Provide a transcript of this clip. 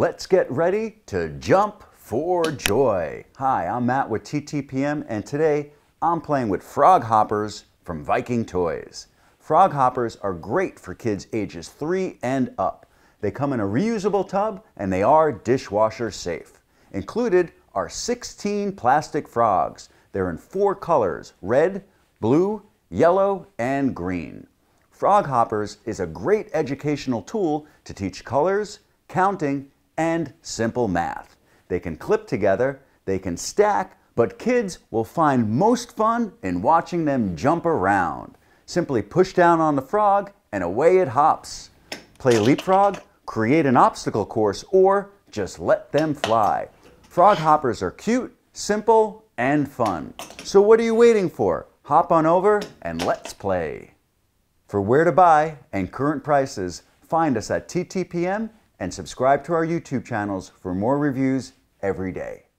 Let's get ready to jump for joy. Hi, I'm Matt with TTPM and today I'm playing with Frog Hoppers from Viking Toys. Frog Hoppers are great for kids ages 3 and up. They come in a reusable tub and they are dishwasher safe. Included are 16 plastic frogs. They're in four colors, red, blue, yellow, and green. Frog Hoppers is a great educational tool to teach colors, counting, and simple math. They can clip together, they can stack, but kids will find most fun in watching them jump around. Simply push down on the frog and away it hops. Play leapfrog, create an obstacle course, or just let them fly. Frog hoppers are cute, simple, and fun. So what are you waiting for? Hop on over and let's play. For where to buy and current prices, find us at ttpm and subscribe to our YouTube channels for more reviews every day.